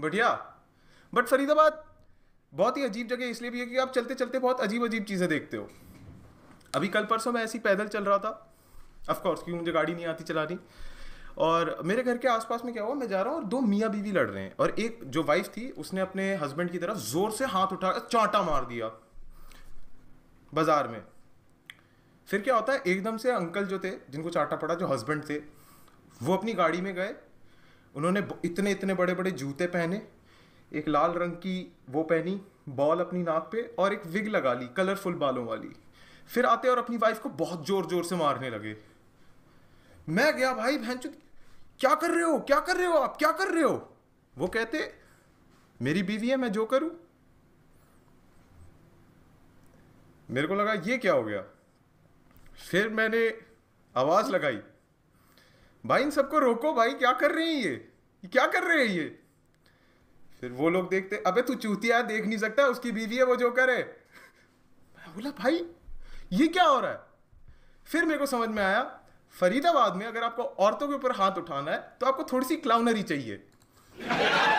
बढ़िया बट फरीदाबाद बहुत ही अजीब जगह इसलिए भी है कि आप चलते चलते बहुत अजीब अजीब चीज़ें देखते हो अभी कल परसों मैं ऐसे ही पैदल चल रहा था अफकोर्स क्योंकि मुझे गाड़ी नहीं आती चलानी और मेरे घर के आसपास में क्या हुआ मैं जा रहा हूँ और दो मियाँ बीवी लड़ रहे हैं और एक जो वाइफ थी उसने अपने हस्बैंड की तरफ जोर से हाथ उठा चांटा मार दिया बाजार में फिर क्या होता है एकदम से अंकल जो थे जिनको चांटा पड़ा जो हस्बैंड थे वो अपनी गाड़ी में गए उन्होंने इतने इतने बड़े बड़े जूते पहने एक लाल रंग की वो पहनी बॉल अपनी नाक पे और एक विग लगा ली कलरफुल बालों वाली फिर आते और अपनी वाइफ को बहुत जोर जोर से मारने लगे मैं गया भाई बहन क्या कर रहे हो क्या कर रहे हो आप क्या कर रहे हो वो कहते मेरी बीवी है मैं जो करूं मेरे को लगा ये क्या हो गया फिर मैंने आवाज़ लगाई भाई इन सबको रोको भाई क्या कर रहे हैं ये क्या कर रहे हैं ये फिर वो लोग देखते अबे तू चूतिया देख नहीं सकता उसकी बीवी है वो जो करे मैं बोला भाई ये क्या हो रहा है फिर मेरे को समझ में आया फरीदाबाद में अगर आपको औरतों के ऊपर हाथ उठाना है तो आपको थोड़ी सी क्लाउनरी चाहिए